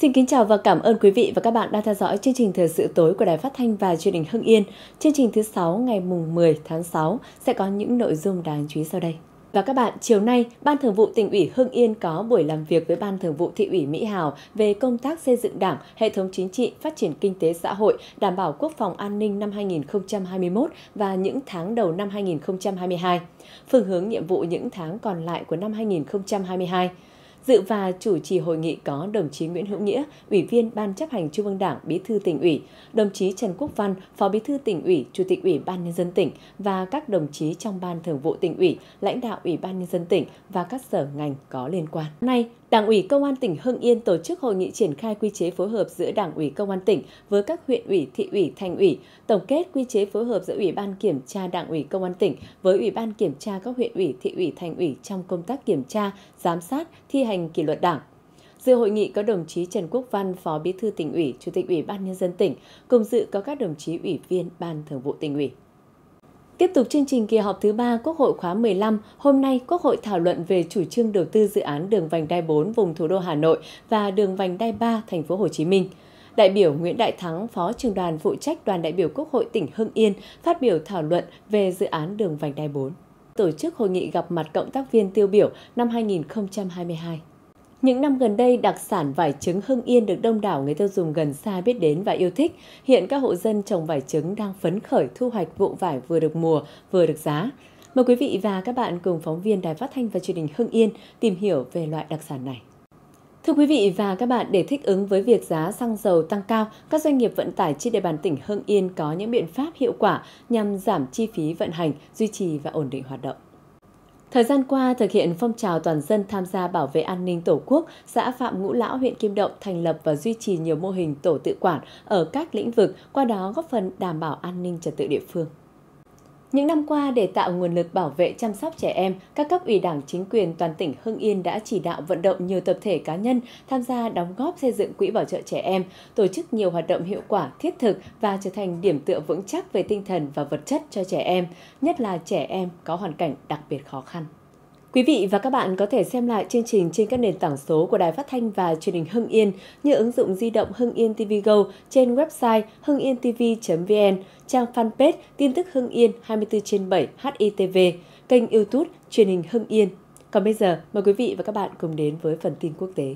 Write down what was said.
Xin kính chào và cảm ơn quý vị và các bạn đang theo dõi chương trình thời sự tối của Đài Phát thanh và Truyền hình Hưng Yên. Chương trình thứ 6 ngày mùng 10 tháng 6 sẽ có những nội dung đáng chú ý sau đây. Và các bạn, chiều nay, Ban Thường vụ tỉnh ủy Hưng Yên có buổi làm việc với Ban Thường vụ thị ủy Mỹ Hào về công tác xây dựng Đảng, hệ thống chính trị, phát triển kinh tế xã hội, đảm bảo quốc phòng an ninh năm 2021 và những tháng đầu năm 2022, phương hướng nhiệm vụ những tháng còn lại của năm 2022. Dự và chủ trì hội nghị có đồng chí Nguyễn Hữu Nghĩa, Ủy viên Ban chấp hành Trung ương Đảng, Bí thư tỉnh ủy, đồng chí Trần Quốc Văn, Phó Bí thư tỉnh ủy, Chủ tịch Ủy ban Nhân dân tỉnh và các đồng chí trong Ban thường vụ tỉnh ủy, lãnh đạo Ủy ban Nhân dân tỉnh và các sở ngành có liên quan. Nay, Đảng ủy Công an tỉnh Hưng Yên tổ chức hội nghị triển khai quy chế phối hợp giữa Đảng ủy Công an tỉnh với các huyện ủy, thị ủy, thành ủy, tổng kết quy chế phối hợp giữa Ủy ban kiểm tra Đảng ủy Công an tỉnh với Ủy ban kiểm tra các huyện ủy, thị ủy, thành ủy trong công tác kiểm tra, giám sát, thi hành hành kỷ luật đảng. Dự hội nghị có đồng chí Trần Quốc Văn, Phó Bí thư tỉnh ủy, Chủ tịch Ủy ban nhân dân tỉnh, cùng dự có các đồng chí ủy viên Ban Thường vụ tỉnh ủy. Tiếp tục chương trình kỳ họp thứ 3 Quốc hội khóa 15, hôm nay Quốc hội thảo luận về chủ trương đầu tư dự án đường vành đai 4 vùng thủ đô Hà Nội và đường vành đai 3 thành phố Hồ Chí Minh. Đại biểu Nguyễn Đại Thắng, Phó trưởng đoàn phụ trách đoàn đại biểu Quốc hội tỉnh Hưng Yên phát biểu thảo luận về dự án đường vành đai 4 tổ chức hội nghị gặp mặt cộng tác viên tiêu biểu năm 2022. Những năm gần đây, đặc sản vải trứng Hưng Yên được đông đảo người tiêu dùng gần xa biết đến và yêu thích. Hiện các hộ dân trồng vải trứng đang phấn khởi thu hoạch vụ vải vừa được mùa, vừa được giá. Mời quý vị và các bạn cùng phóng viên Đài Phát thanh và Truyền hình Hưng Yên tìm hiểu về loại đặc sản này. Thưa quý vị và các bạn, để thích ứng với việc giá xăng dầu tăng cao, các doanh nghiệp vận tải trên địa bàn tỉnh Hưng Yên có những biện pháp hiệu quả nhằm giảm chi phí vận hành, duy trì và ổn định hoạt động. Thời gian qua, thực hiện phong trào toàn dân tham gia bảo vệ an ninh Tổ quốc, xã Phạm Ngũ Lão, huyện Kim Động thành lập và duy trì nhiều mô hình tổ tự quản ở các lĩnh vực, qua đó góp phần đảm bảo an ninh trật tự địa phương. Những năm qua, để tạo nguồn lực bảo vệ chăm sóc trẻ em, các cấp ủy đảng chính quyền toàn tỉnh Hưng Yên đã chỉ đạo vận động nhiều tập thể cá nhân tham gia đóng góp xây dựng quỹ bảo trợ trẻ em, tổ chức nhiều hoạt động hiệu quả, thiết thực và trở thành điểm tựa vững chắc về tinh thần và vật chất cho trẻ em, nhất là trẻ em có hoàn cảnh đặc biệt khó khăn. Quý vị và các bạn có thể xem lại chương trình trên các nền tảng số của Đài Phát thanh và Truyền hình Hưng Yên như ứng dụng di động Hưng Yên TV Go trên website hưng tv vn trang fanpage tin tức Hưng Yên 24 trên 7 HITV, kênh YouTube Truyền hình Hưng Yên. Còn bây giờ, mời quý vị và các bạn cùng đến với phần tin quốc tế.